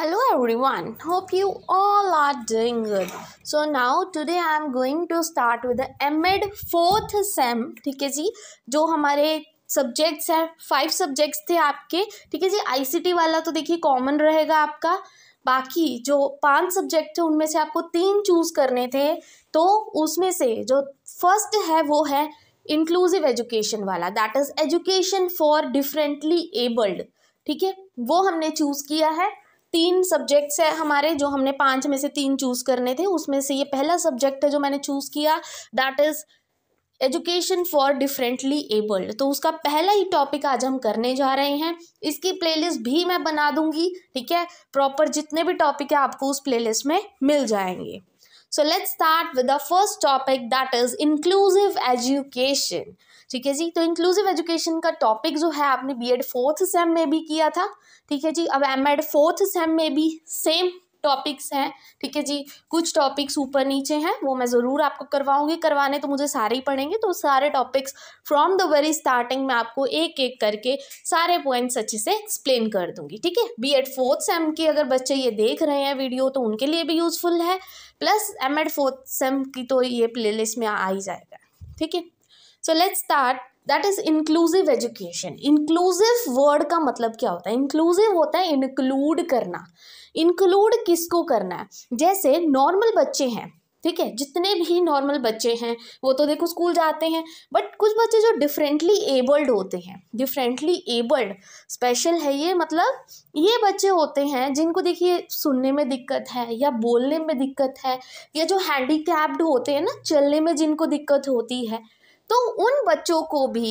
hello everyone hope you all are doing good so now today i am going to start with the mid fourth sem ठीक है जी जो हमारे subjects हैं five subjects थे आपके ठीक है जी आईसीटी वाला तो देखिए कॉमन रहेगा आपका बाकी जो पांच सब्जेक्ट थे उनमें से आपको तीन चूज़ करने थे तो उसमें से जो फर्स्ट है वो है इंक्लूसिव एजुकेशन वाला that is education for differently abled ठीक है वो हमने चूज़ किया है तीन सब्जेक्ट्स हैं हमारे जो हमने पाँच में से तीन चूज़ करने थे उसमें से ये पहला सब्जेक्ट है जो मैंने चूज़ किया that is education for differently abled तो उसका पहला ही टॉपिक आज हम करने जा रहे हैं इसकी प्लेलिस्ट भी मैं बना दूंगी ठीक है प्रॉपर जितने भी टॉपिक है आपको उस प्लेलिस्ट में मिल जाएंगे so let's start with the first topic that is inclusive education ठीक है जी तो इंक्लूसिव एजुकेशन का टॉपिक जो है आपने बी एड फोर्थ सेम में भी किया था ठीक है जी अब एम एड फोर्थ सेम में भी सेम टॉपिक्स हैं ठीक है जी कुछ टॉपिक्स ऊपर नीचे हैं वो मैं ज़रूर आपको करवाऊंगी करवाने तो मुझे सारे ही पढ़ेंगे तो सारे topics from the very starting में आपको एक एक करके सारे पॉइंट्स अच्छे से एक्सप्लेन कर दूंगी ठीक है बी एड फोर्थ सेम के अगर बच्चे ये देख रहे हैं वीडियो तो उनके लिए भी यूज़फुल है plus M Ed fourth sem की तो ये प्ले में आ ही जाएगा ठीक है so let's start that is inclusive education inclusive word का मतलब क्या होता है इंक्लूसिव होता है इंक्लूड करना इंक्लूड किसको करना है जैसे नॉर्मल बच्चे हैं ठीक है जितने भी नॉर्मल बच्चे हैं वो तो देखो स्कूल जाते हैं बट कुछ बच्चे जो डिफरेंटली एबल्ड होते हैं डिफरेंटली एबल्ड स्पेशल है ये मतलब ये बच्चे होते हैं जिनको देखिए सुनने में दिक्कत है या बोलने में दिक्कत है या जो हैंडीकैप्ड होते हैं ना चलने में जिनको दिक्कत होती है तो उन बच्चों को भी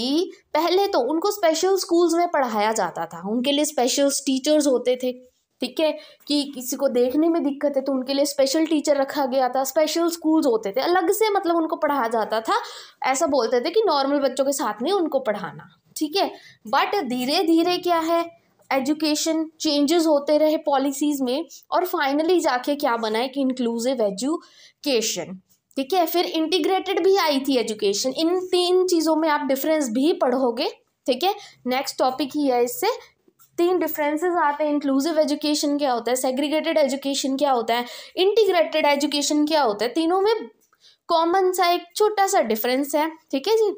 पहले तो उनको स्पेशल स्कूल्स में पढ़ाया जाता था उनके लिए स्पेशल टीचर्स होते थे ठीक है कि किसी को देखने में दिक्कत है तो उनके लिए स्पेशल टीचर रखा गया था स्पेशल स्कूल्स होते थे अलग से मतलब उनको पढ़ाया जाता था ऐसा बोलते थे कि नॉर्मल बच्चों के साथ नहीं उनको पढ़ाना ठीक है बट धीरे धीरे क्या है एजुकेशन चेंजेस होते रहे पॉलिसीज़ में और फाइनली जाके क्या बना है कि इंक्लूसिव एजुकेशन ठीक है फिर इंटीग्रेटेड भी आई थी एजुकेशन इन तीन चीज़ों में आप डिफरेंस भी पढ़ोगे ठीक है नेक्स्ट टॉपिक ही है इससे तीन डिफरेंसेस आते हैं इंक्लूसिव एजुकेशन क्या होता है सेग्रीगेटेड एजुकेशन क्या होता है इंटीग्रेटेड एजुकेशन क्या होता है तीनों में कॉमन सा एक छोटा सा डिफरेंस है ठीक है जी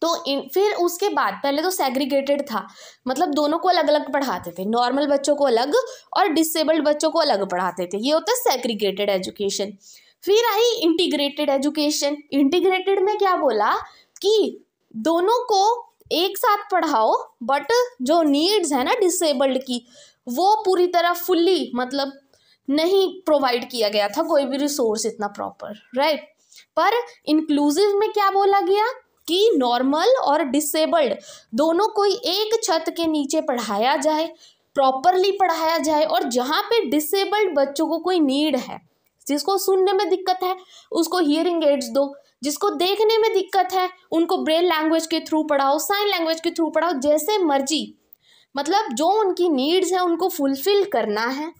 तो इन फिर उसके बाद पहले तो सेग्रीगेटेड था मतलब दोनों को अलग अलग पढ़ाते थे नॉर्मल बच्चों को अलग और डिसेबल्ड बच्चों को अलग पढ़ाते थे ये होता है सेग्रीगेटेड एजुकेशन फिर आई इंटीग्रेटेड एजुकेशन इंटीग्रेटेड में क्या बोला कि दोनों को एक साथ पढ़ाओ बट जो नीड्स है ना डिसेबल्ड की वो पूरी तरह फुल्ली मतलब नहीं प्रोवाइड किया गया था कोई भी रिसोर्स इतना प्रॉपर राइट right? पर इंक्लूसिव में क्या बोला गया कि नॉर्मल और डिसेबल्ड दोनों को एक छत के नीचे पढ़ाया जाए प्रॉपरली पढ़ाया जाए और जहाँ पे डिसेबल्ड बच्चों को कोई नीड है जिसको सुनने में दिक्कत है उसको हियरिंग एड्स दो जिसको देखने में दिक्कत है उनको ब्रेन लैंग्वेज के थ्रू पढ़ाओ साइन लैंग्वेज के थ्रू पढ़ाओ जैसे मर्जी मतलब जो उनकी नीड्स हैं उनको फुलफिल करना है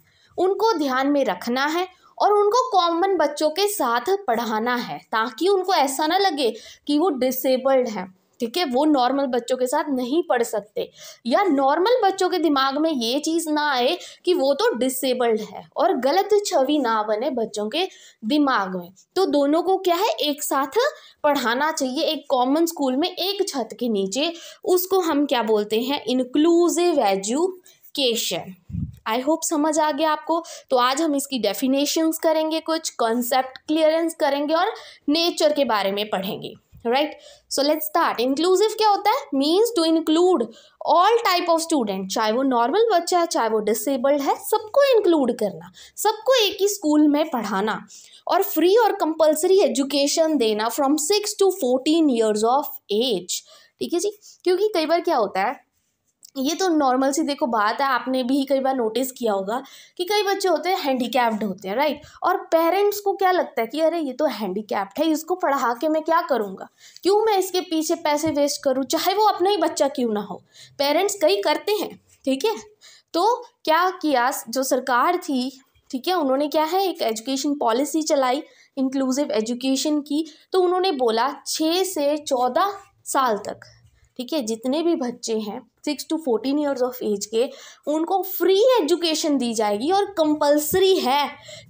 उनको ध्यान में रखना है और उनको कॉमन बच्चों के साथ पढ़ाना है ताकि उनको ऐसा ना लगे कि वो डिसेबल्ड हैं ठीक है वो नॉर्मल बच्चों के साथ नहीं पढ़ सकते या नॉर्मल बच्चों के दिमाग में ये चीज़ ना आए कि वो तो डिसेबल्ड है और गलत छवि ना बने बच्चों के दिमाग में तो दोनों को क्या है एक साथ पढ़ाना चाहिए एक कॉमन स्कूल में एक छत के नीचे उसको हम क्या बोलते हैं इनक्लूसिव एजुकेशन आई होप समझ आ गया आपको तो आज हम इसकी डेफिनेशंस करेंगे कुछ कॉन्सेप्ट क्लियरेंस करेंगे और नेचर के बारे में पढ़ेंगे right so let's start inclusive क्या होता है means to include all type of student चाहे वो नॉर्मल बच्चा है चाहे वो डिसेबल्ड है सबको इंक्लूड करना सबको एक ही स्कूल में पढ़ाना और फ्री और कंपलसरी एजुकेशन देना from six to fourteen years of age ठीक है जी क्योंकि कई बार क्या होता है ये तो नॉर्मल सी देखो बात है आपने भी कई बार नोटिस किया होगा कि कई बच्चे होते हैं हैंडीकैप्ड होते हैं राइट और पेरेंट्स को क्या लगता है कि अरे ये तो हैंडीकैप्ड है इसको पढ़ा के मैं क्या करूँगा क्यों मैं इसके पीछे पैसे वेस्ट करूँ चाहे वो अपना ही बच्चा क्यों ना हो पेरेंट्स कई करते हैं ठीक है तो क्या किया जो सरकार थी ठीक है उन्होंने क्या है एक एजुकेशन पॉलिसी चलाई इंक्लूसिव एजुकेशन की तो उन्होंने बोला छः से चौदह साल तक ठीक है जितने भी बच्चे हैं six to fourteen years of age के उनको फ्री एजुकेशन दी जाएगी और कंपलसरी है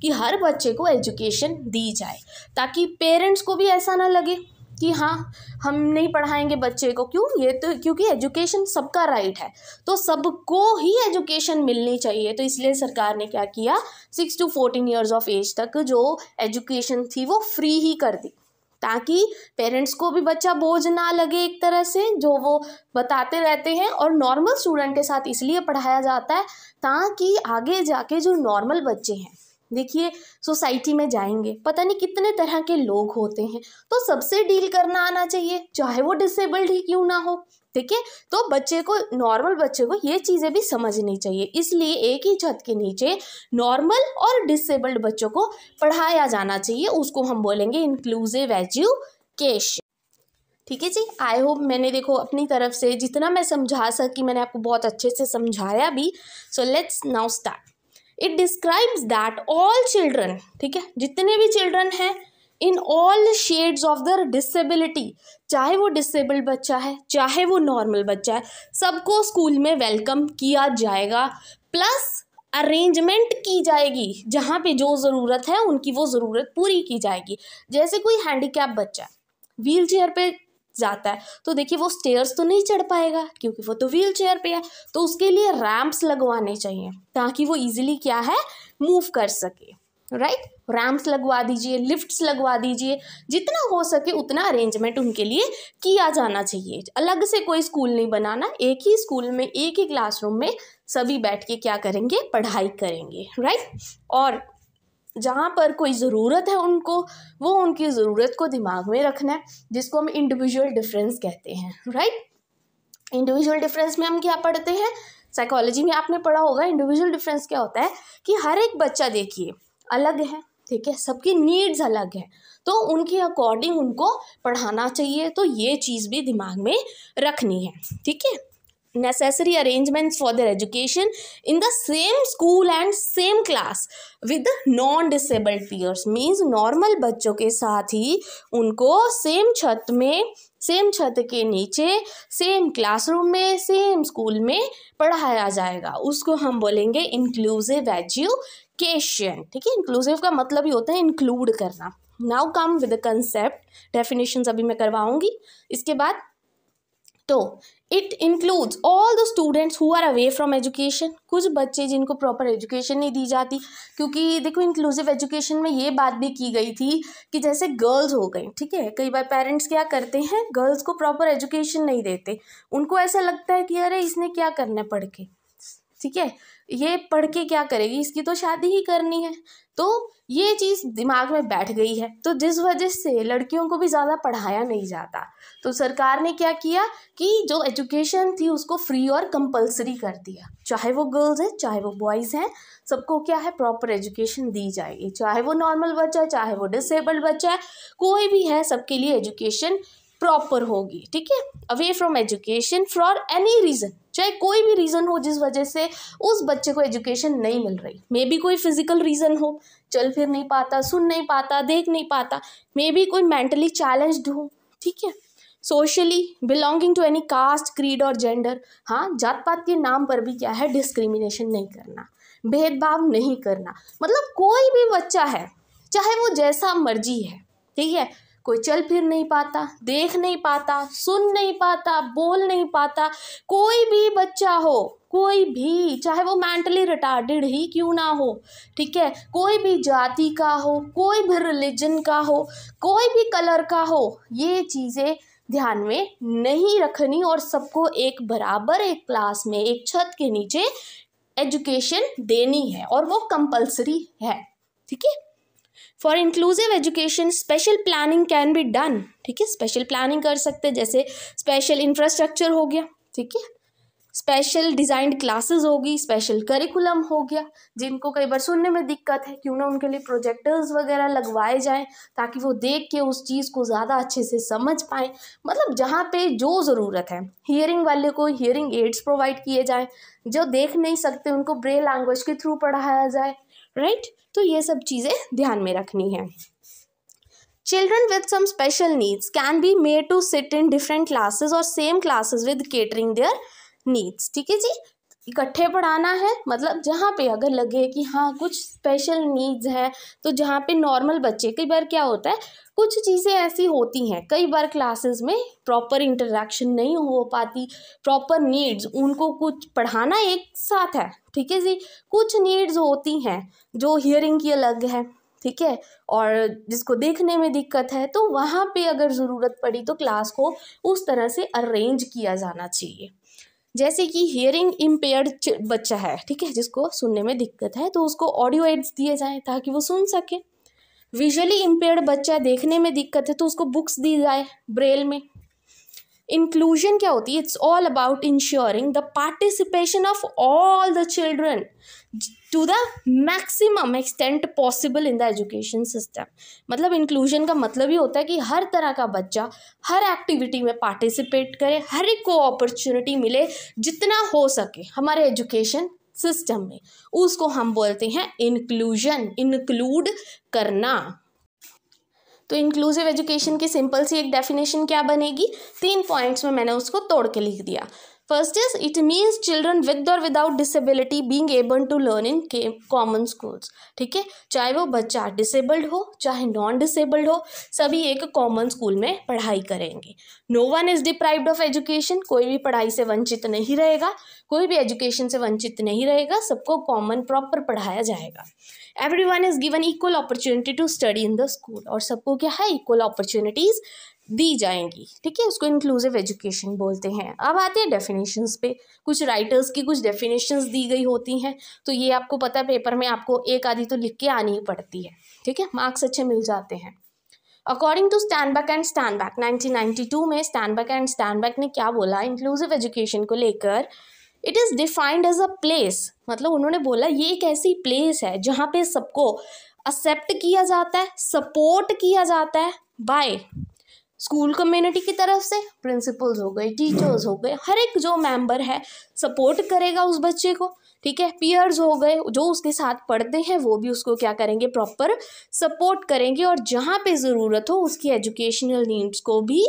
कि हर बच्चे को एजुकेशन दी जाए ताकि पेरेंट्स को भी ऐसा ना लगे कि हाँ हम नहीं पढ़ाएंगे बच्चे को क्यों ये तो क्योंकि एजुकेशन सबका राइट है तो सबको ही एजुकेशन मिलनी चाहिए तो इसलिए सरकार ने क्या किया six to fourteen years of age तक जो एजुकेशन थी वो फ्री ही कर दी ताकि पेरेंट्स को भी बच्चा बोझ ना लगे एक तरह से जो वो बताते रहते हैं और नॉर्मल स्टूडेंट के साथ इसलिए पढ़ाया जाता है ताकि आगे जाके जो नॉर्मल बच्चे हैं देखिए सोसाइटी में जाएंगे पता नहीं कितने तरह के लोग होते हैं तो सबसे डील करना आना चाहिए चाहे वो डिसेबल्ड ही क्यों ना हो ठीक है तो बच्चे को नॉर्मल बच्चे को ये चीज़ें भी समझनी चाहिए इसलिए एक ही छत के नीचे नॉर्मल और डिसेबल्ड बच्चों को पढ़ाया जाना चाहिए उसको हम बोलेंगे इंक्लूसिव एजुकेशन ठीक है जी आई होप मैंने देखो अपनी तरफ से जितना मैं समझा सकी मैंने आपको बहुत अच्छे से समझाया भी so let's now start it describes that all children ठीक है जितने भी चिल्ड्रन हैं in all shades of their disability चाहे वो डिसेबल्ड बच्चा है चाहे वो नॉर्मल बच्चा है सबको स्कूल में वेलकम किया जाएगा प्लस अरेंजमेंट की जाएगी जहाँ पे जो ज़रूरत है उनकी वो ज़रूरत पूरी की जाएगी जैसे कोई हैंडीकैप बच्चा व्हील चेयर पर जाता है तो देखिए वो स्टेयर्स तो नहीं चढ़ पाएगा क्योंकि वो तो व्हील चेयर पर है तो उसके लिए रैम्प्स लगवाने चाहिए ताकि वो ईजिली क्या है मूव कर सके राइट रैम्प्स लगवा दीजिए लिफ्ट्स लगवा दीजिए जितना हो सके उतना अरेंजमेंट उनके लिए किया जाना चाहिए अलग से कोई स्कूल नहीं बनाना एक ही स्कूल में एक ही क्लासरूम में सभी बैठ के क्या करेंगे पढ़ाई करेंगे राइट और जहाँ पर कोई ज़रूरत है उनको वो उनकी ज़रूरत को दिमाग में रखना है जिसको हम इंडिविजुअल डिफरेंस कहते हैं राइट इंडिविजुअल डिफरेंस में हम क्या पढ़ते हैं साइकोलॉजी में आपने पढ़ा होगा इंडिविजुअल डिफरेंस क्या होता है कि हर एक बच्चा देखिए अलग है ठीक है सबकी नीड्स अलग है तो उनके अकॉर्डिंग उनको पढ़ाना चाहिए तो ये चीज़ भी दिमाग में रखनी है ठीक है necessary arrangements for their education in the same school and same class with non disabled peers means normal बच्चों के साथ ही उनको सेम छत में सेम छत के नीचे सेम क्लासरूम में सेम स्कूल में पढ़ाया जाएगा उसको हम बोलेंगे इंक्लूसिव एजुकेशन ठीक है इंक्लूसिव का मतलब ही होता है इंक्लूड करना now come with concept definition अभी मैं करवाऊंगी इसके बाद तो it includes all the students who are away from education कुछ बच्चे जिनको प्रॉपर एजुकेशन नहीं दी जाती क्योंकि देखो इंक्लूसिव एजुकेशन में ये बात भी की गई थी कि जैसे गर्ल्स हो गई ठीक है कई बार पेरेंट्स क्या करते हैं गर्ल्स को प्रॉपर एजुकेशन नहीं देते उनको ऐसा लगता है कि अरे इसने क्या करना पढ़ के ठीक है ये पढ़ के क्या करेगी इसकी तो शादी ही करनी है तो ये चीज़ दिमाग में बैठ गई है तो जिस वजह से लड़कियों को भी ज़्यादा पढ़ाया नहीं जाता तो सरकार ने क्या किया कि जो एजुकेशन थी उसको फ्री और कंपलसरी कर दिया चाहे वो गर्ल्स हैं चाहे वो बॉयज़ हैं सबको क्या है प्रॉपर एजुकेशन दी जाएगी चाहे वो नॉर्मल बच्चा है चाहे वो डिसेबल्ड बच्चा है कोई भी है सबके लिए एजुकेशन प्रॉपर होगी ठीक है away from education for any reason चाहे कोई भी रीज़न हो जिस वजह से उस बच्चे को एजुकेशन नहीं मिल रही मे बी कोई फिजिकल रीज़न हो चल फिर नहीं पाता सुन नहीं पाता देख नहीं पाता मे बी कोई मेंटली चैलेंज्ड हो ठीक है socially belonging to any caste creed और जेंडर हाँ जात पात के नाम पर भी क्या है डिस्क्रिमिनेशन नहीं करना भेदभाव नहीं करना मतलब कोई भी बच्चा है चाहे वो जैसा मर्जी है ठीक है कोई चल फिर नहीं पाता देख नहीं पाता सुन नहीं पाता बोल नहीं पाता कोई भी बच्चा हो कोई भी चाहे वो मेंटली रिटार्डेड ही क्यों ना हो ठीक है कोई भी जाति का हो कोई भी रिलीजन का हो कोई भी कलर का हो ये चीज़ें ध्यान में नहीं रखनी और सबको एक बराबर एक क्लास में एक छत के नीचे एजुकेशन देनी है और वो कंपलसरी है ठीक है for inclusive education special planning can be done ठीक है स्पेशल प्लानिंग कर सकते हैं जैसे स्पेशल इंफ्रास्ट्रक्चर हो गया ठीक है स्पेशल डिजाइंड क्लासेस होगी स्पेशल करिकुलम हो गया जिनको कई बार सुनने में दिक्कत है क्यों ना उनके लिए प्रोजेक्टर्स वगैरह लगवाए जाएं ताकि वो देख के उस चीज़ को ज़्यादा अच्छे से समझ पाए मतलब जहाँ पे जो ज़रूरत है हियरिंग वाले को हियरिंग एड्स प्रोवाइड किए जाएँ जो देख नहीं सकते उनको ब्रे लैंग्वेज के थ्रू पढ़ाया जाए राइट right? तो ये सब चीज़ें ध्यान में रखनी है children with some special needs can be made to sit in different classes और same classes with catering their needs ठीक है जी इकट्ठे पढ़ाना है मतलब जहाँ पे अगर लगे कि हाँ कुछ स्पेशल नीड्स हैं तो जहाँ पे नॉर्मल बच्चे कई बार क्या होता है कुछ चीज़ें ऐसी होती हैं कई बार क्लासेस में प्रॉपर इंटरेक्शन नहीं हो पाती प्रॉपर नीड्स उनको कुछ पढ़ाना एक साथ है ठीक है जी कुछ नीड्स होती हैं जो हियरिंग की अलग है ठीक है और जिसको देखने में दिक्कत है तो वहाँ पर अगर ज़रूरत पड़ी तो क्लास को उस तरह से अरेंज किया जाना चाहिए जैसे कि हियरिंग इम्पेयर्ड बच्चा है ठीक है जिसको सुनने में दिक्कत है तो उसको ऑडियो एड्स दिए जाएँ ताकि वो सुन सके विजुअली इम्पेयर्ड बच्चा देखने में दिक्कत है तो उसको बुक्स दी जाए ब्रेल में इंक्लूजन क्या होती है it's all about ensuring the participation of all the children to the maximum extent possible in the education system मतलब इंक्लूजन का मतलब ही होता है कि हर तरह का बच्चा हर एक्टिविटी में पार्टिसिपेट करे हर एक को अपॉर्चुनिटी मिले जितना हो सके हमारे एजुकेशन सिस्टम में उसको हम बोलते हैं इंक्लूजन इंक्लूड करना तो इंक्लूसिव एजुकेशन की सिंपल सी एक डेफिनेशन क्या बनेगी तीन पॉइंट्स में मैंने उसको तोड़ के लिख दिया First is it means children with or without disability being able to learn in common schools ठीक है चाहे वो बच्चा disabled हो चाहे non disabled हो सभी एक common school में पढ़ाई करेंगे No one is deprived of education कोई भी पढ़ाई से वंचित नहीं रहेगा कोई भी education से वंचित नहीं रहेगा सबको common proper पढ़ाया जाएगा Everyone is given equal opportunity to study in the school और सबको क्या है equal opportunities दी जाएंगी ठीक है उसको इंक्लूसिव एजुकेशन बोलते हैं अब आते हैं डेफिनेशंस पे कुछ राइटर्स की कुछ डेफिनेशंस दी गई होती हैं तो ये आपको पता है पेपर में आपको एक आधी तो लिख के आनी ही पड़ती है ठीक है मार्क्स अच्छे मिल जाते हैं according to Stainback and Stainback to में Stainback and Stainback ने क्या बोला इंक्लूसिव एजुकेशन को लेकर it is defined as a place मतलब उन्होंने बोला ये एक ऐसी प्लेस है जहाँ पे सबको एक्सेप्ट किया जाता है सपोर्ट किया जाता है बाय स्कूल कम्युनिटी की तरफ से प्रिंसिपल्स हो गए टीचर्स हो गए हर एक जो मेंबर है सपोर्ट करेगा उस बच्चे को ठीक है पीयर्स हो गए जो उसके साथ पढ़ते हैं वो भी उसको क्या करेंगे प्रॉपर सपोर्ट करेंगे और जहाँ पे ज़रूरत हो उसकी एजुकेशनल नीड्स को भी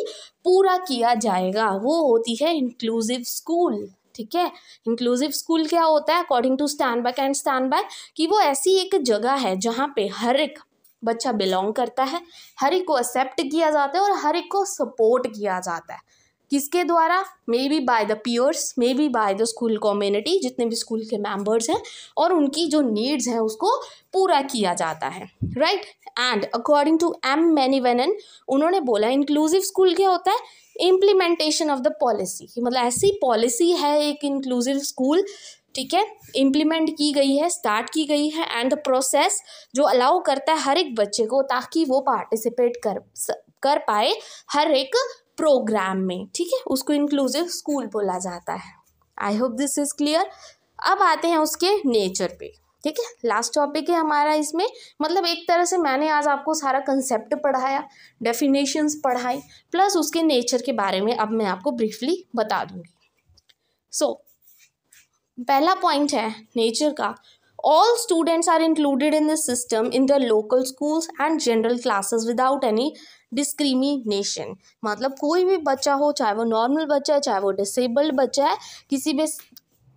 पूरा किया जाएगा वो होती है इंक्लूसिव स्कूल ठीक है इंक्लूसिव स्कूल क्या होता है according to stand by and stand by कि वो ऐसी एक जगह है जहाँ पे हर एक बच्चा बिलोंग करता है हर एक को एक्सेप्ट किया जाता है और हर एक को सपोर्ट किया जाता है किसके द्वारा maybe by the peers maybe by the school community जितने भी स्कूल के मेंबर्स हैं और उनकी जो नीड्स हैं उसको पूरा किया जाता है राइट एंड अकॉर्डिंग टू एम मैनी वेनन उन्होंने बोला इंक्लूसिव स्कूल क्या होता है इम्प्लीमेंटेशन ऑफ द पॉलिसी मतलब ऐसी पॉलिसी है एक इंक्लूसिव स्कूल ठीक है इम्प्लीमेंट की गई है स्टार्ट की गई है एंड द प्रोसेस जो अलाउ करता है हर एक बच्चे को ताकि वो पार्टिसिपेट कर कर पाए हर एक प्रोग्राम में ठीक है उसको इंक्लूसिव स्कूल बोला जाता है I hope this is clear अब आते हैं उसके नेचर पे ठीक है लास्ट टॉपिक है हमारा इसमें मतलब एक तरह से मैंने आज आपको सारा कंसेप्ट पढ़ाया डेफिनेशंस पढ़ाई प्लस उसके नेचर के बारे में अब मैं आपको ब्रीफली बता दूंगी सो so, पहला पॉइंट है नेचर का all students are included in the system in the local schools and general classes without any discrimination मतलब कोई भी बच्चा हो चाहे वो नॉर्मल बच्चा है चाहे वो डिसेबल्ड बच्चा है किसी भी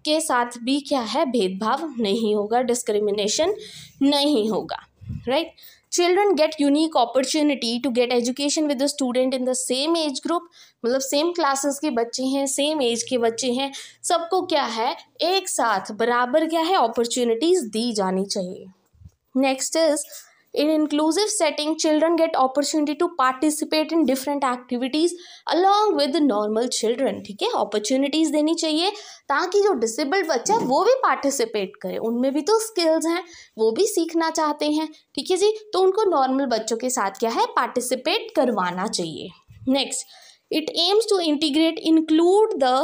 के साथ भी क्या है भेदभाव नहीं होगा डिस्क्रिमिनेशन नहीं होगा right right? Children get unique opportunity to get education with the student in the same age group मतलब सेम क्लासेस के बच्चे हैं सेम एज के बच्चे हैं सबको क्या है एक साथ बराबर क्या है अपॉर्चुनिटीज़ दी जानी चाहिए next is In inclusive setting, children get opportunity to participate in different activities along with the normal children. ठीक है opportunities देनी चाहिए ताकि जो disabled बच्चा है वो भी participate करे उनमें भी तो skills हैं वो भी सीखना चाहते हैं ठीक है जी तो उनको normal बच्चों के साथ क्या है participate करवाना चाहिए Next, it aims to integrate include the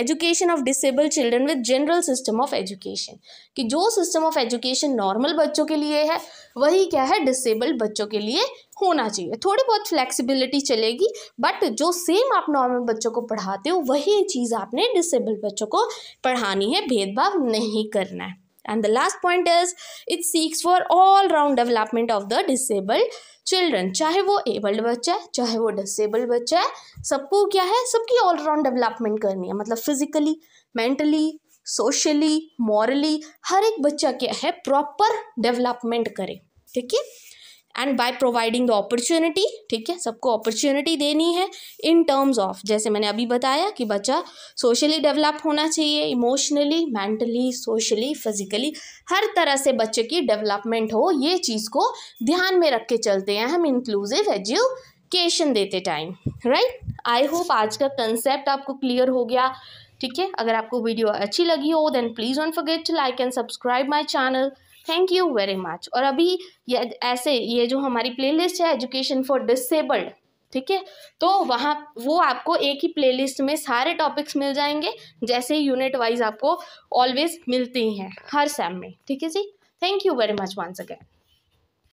education of disabled children with general system of education कि जो सिस्टम ऑफ एजुकेशन नॉर्मल बच्चों के लिए है वही क्या है डिसेबल्ड बच्चों के लिए होना चाहिए थोड़ी बहुत फ्लेक्सिबिलिटी चलेगी बट जो सेम आप नॉर्मल बच्चों को पढ़ाते हो वही चीज़ आपने डिसेबल्ड बच्चों को पढ़ानी है भेदभाव नहीं करना है And the last point is, it seeks for all round development of the disabled children चाहे वो एबल्ड बच्चा है चाहे वो डिसेबल्ड बच्चा है सबको क्या है सबकी ऑलराउंड डेवलपमेंट करनी है मतलब फिजिकली मेंटली सोशली मॉरली हर एक बच्चा क्या है प्रॉपर डेवलपमेंट करे ठीक है and by providing the opportunity ठीक है सबको अपॉर्चुनिटी देनी है इन टर्म्स ऑफ जैसे मैंने अभी बताया कि बच्चा सोशली डेवलप होना चाहिए इमोशनली मेंटली सोशली फिजिकली हर तरह से बच्चे की डेवलपमेंट हो ये चीज़ को ध्यान में रख के चलते हैं हम इंक्लूसिव एजुकेशन देते टाइम राइट आई होप आज का कंसेप्ट आपको क्लियर हो गया ठीक है अगर आपको वीडियो अच्छी लगी हो then please don't forget to like and subscribe my channel thank you very much और अभी ये ऐसे ये जो हमारी प्लेलिस्ट है एजुकेशन फॉर डिसेबल्ड ठीक है तो वहाँ वो आपको एक ही प्लेलिस्ट में सारे टॉपिक्स मिल जाएंगे जैसे यूनिट वाइज आपको ऑलवेज मिलती हैं हर सेम में ठीक है जी thank you very much once again